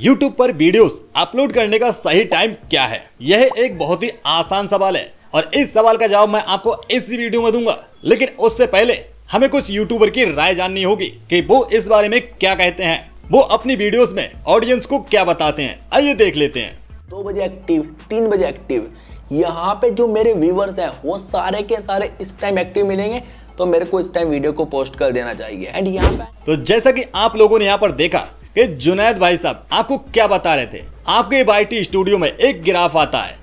YouTube पर videos upload करने का सही टाइम क्या है यह एक बहुत ही आसान सवाल है और इस सवाल का जवाब मैं आपको इसी वीडियो में दूंगा लेकिन उससे पहले हमें कुछ यूट्यूबर की राय जाननी होगी कि वो इस बारे में क्या कहते हैं वो अपनी वीडियोस में ऑडियंस को क्या बताते हैं आइए देख लेते हैं दो बजे एक्टिव तीन बजे एक्टिव यहाँ पे जो मेरे व्यूवर्स हैं वो सारे के सारे इस टाइम एक्टिव मिलेंगे तो मेरे को इस टाइम वीडियो को पोस्ट कर देना चाहिए एंड यहाँ पे तो जैसा कि आप लोगों ने यहाँ पर देखा कि जुनैद भाई साहब आपको क्या बता रहे थे आपके आई स्टूडियो में एक ग्राफ आता है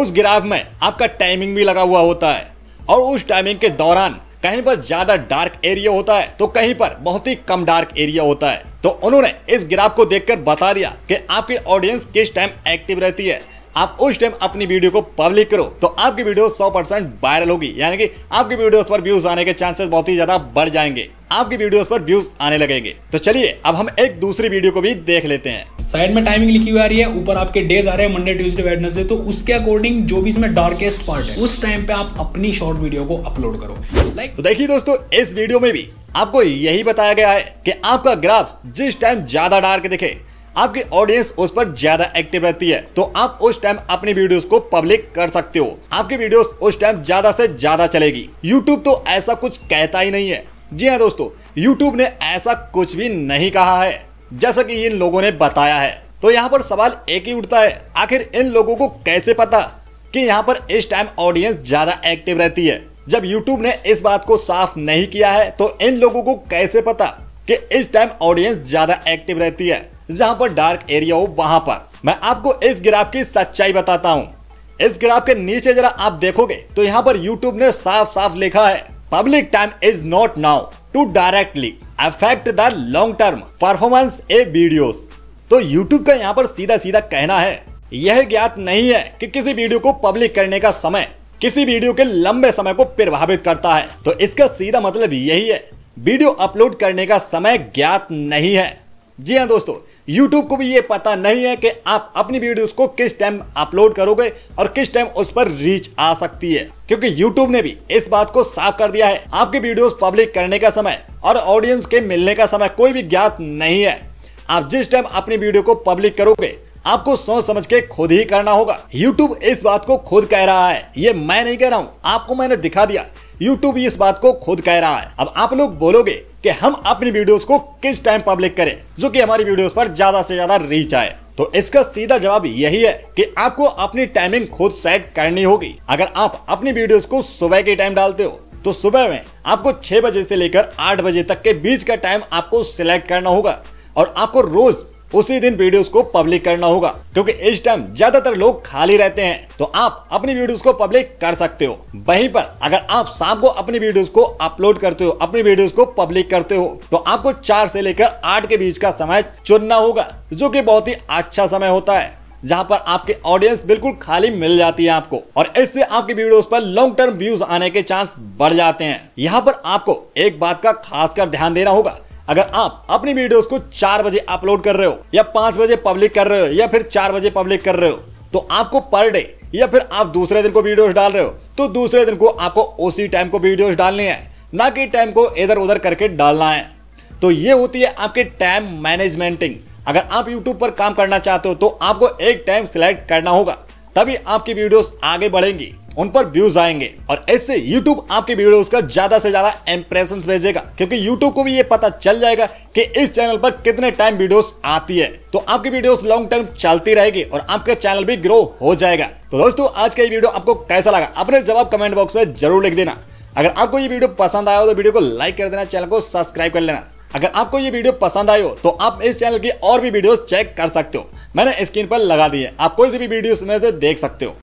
उस ग्राफ में आपका टाइमिंग भी लगा हुआ होता है और उस टाइमिंग के दौरान कहीं पर ज्यादा डार्क एरिया होता है तो कहीं पर बहुत ही कम डार्क एरिया होता है तो उन्होंने इस ग्राफ को देखकर बता दिया कि आपकी ऑडियंस किस टाइम एक्टिव रहती है आप उस टाइम अपनी वीडियो को पब्लिक करो तो आपकी वीडियो 100 परसेंट वायरल होगी यानी कि आपकी वीडियो पर व्यूज आने के चांसेस बहुत ही ज्यादा बढ़ जाएंगे आपकी वीडियो पर व्यूज आने लगेंगे तो चलिए अब हम एक दूसरी वीडियो को भी देख लेते हैं साइड में टाइमिंग लिखी हुई आ रही है ऊपर आपके डेज आ रहे हैं मंडे ट्यूसडे वेडनेसडे तो उसके अकॉर्डिंग जो भी इसमें डार्केस्ट पार्ट है उस टाइम पे आप अपनी शॉर्ट वीडियो को अपलोड करो लाइक तो देखिए दोस्तों इस वीडियो में भी आपको यही बताया गया है कि आपका ग्राफ जिस टाइम ज्यादा डार्क दिखे आपकी ऑडियंस उस पर ज्यादा एक्टिव रहती है तो आप उस टाइम अपनी वीडियोस को पब्लिक कर सकते हो आपकी वीडियोस उस टाइम ज्यादा से ज्यादा चलेगी यूट्यूब तो ऐसा कुछ कहता ही नहीं है जी हाँ दोस्तों यूट्यूब ने ऐसा कुछ भी नहीं कहा है जैसा कि इन लोगों ने बताया है तो यहाँ पर सवाल एक ही उठता है आखिर इन लोगों को कैसे पता की यहाँ पर इस टाइम ऑडियंस ज्यादा एक्टिव रहती है जब YouTube ने इस बात को साफ नहीं किया है तो इन लोगों को कैसे पता कि इस टाइम ऑडियंस ज्यादा एक्टिव रहती है जहां पर डार्क एरिया हो वहां पर मैं आपको इस ग्राफ की सच्चाई बताता हूँ इस ग्राफ के नीचे जरा आप देखोगे तो यहाँ पर यूट्यूब ने साफ साफ लिखा है public time is not now to directly affect the long term performance a video तो यूट्यूब का यहाँ पर सीधा सीधा कहना है यह ज्ञात नहीं है कि किसी वीडियो को पब्लिक करने का समय किसी वीडियो के लंबे समय को प्रभावित करता है तो इसका सीधा मतलब यही है वीडियो अपलोड करने का समय ज्ञात नहीं है जी हाँ दोस्तों YouTube को भी ये पता नहीं है कि आप अपनी वीडियोस को किस टाइम अपलोड करोगे और किस टाइम उस पर रीच आ सकती है क्योंकि YouTube ने भी इस बात को साफ कर दिया है आपकी वीडियोस पब्लिक करने का समय और ऑडियंस के मिलने का समय कोई भी ज्ञात नहीं है आप जिस टाइम अपनी वीडियो को पब्लिक करोगे आपको सोच समझ के खुद ही करना होगा YouTube इस बात को खुद कह रहा है ये मैं नहीं कह रहा हूँ आपको मैंने दिखा दिया यूट्यूब इस बात को खुद कह रहा है अब आप लोग बोलोगे कि हम अपनी वीडियोस को किस टाइम पब्लिक करें जो कि हमारी वीडियोस पर ज्यादा से ज्यादा रीच आए तो इसका सीधा जवाब यही है कि आपको अपनी टाइमिंग खुद सेट करनी होगी अगर आप अपनी वीडियोस को सुबह के टाइम डालते हो तो सुबह में आपको छह बजे से लेकर आठ बजे तक के बीच का टाइम आपको सिलेक्ट करना होगा और आपको रोज उसी दिन वीडियोस को पब्लिक करना होगा क्योंकि इस टाइम ज्यादातर लोग खाली रहते हैं तो आप अपनी वीडियोस को पब्लिक कर सकते हो वहीं पर अगर आप शाम को अपनी वीडियोस को अपलोड करते हो अपनी वीडियोस को पब्लिक करते हो तो आपको चार से लेकर आठ के बीच का समय चुनना होगा जो की बहुत ही अच्छा समय होता है जहाँ पर आपके ऑडियंस बिल्कुल खाली मिल जाती है आपको और इससे आपकी वीडियोस पर लॉन्ग टर्म व्यूज आने के चांस बढ़ जाते हैं यहाँ पर आपको एक बात का खासकर ध्यान देना होगा अगर आप अपनी वीडियोस को चार बजे अपलोड कर रहे हो या पांच बजे पब्लिक कर रहे हो या फिर चार बजे पब्लिक कर रहे हो तो आपको पर डे या फिर आप दूसरे दिन को वीडियोस डाल रहे हो तो दूसरे दिन को आपको उसी टाइम को वीडियोस डालनी है ना कि टाइम को इधर उधर करके डालना है तो ये होती है आपके टाइम मैनेजमेंटिंग अगर आप यूट्यूब पर काम करना चाहते हो तो आपको एक टाइम सिलेक्ट करना होगा तभी आपकी वीडियोस आगे बढ़ेंगी उन पर व्यूज आएंगे और इससे YouTube आपके वीडियोस का ज्यादा से ज्यादा इंप्रेशन भेजेगा क्योंकि YouTube को भी ये पता चल जाएगा कि इस चैनल पर कितने टाइम वीडियोस आती है तो आपकी वीडियोस लॉन्ग टाइम चलती रहेगी और आपका चैनल भी ग्रो हो जाएगा तो दोस्तों आज का ये वीडियो आपको कैसा लगा अपने जवाब कमेंट बॉक्स में जरूर लिख देना अगर आपको ये वीडियो पसंद आया हो तो वीडियो को लाइक कर देना चैनल को सब्सक्राइब कर लेना अगर आपको ये वीडियो पसंद आयो तो आप इस चैनल की और भी वीडियोस चेक कर सकते हो मैंने स्क्रीन पर लगा दी है आप कोई भी वीडियोस में से देख सकते हो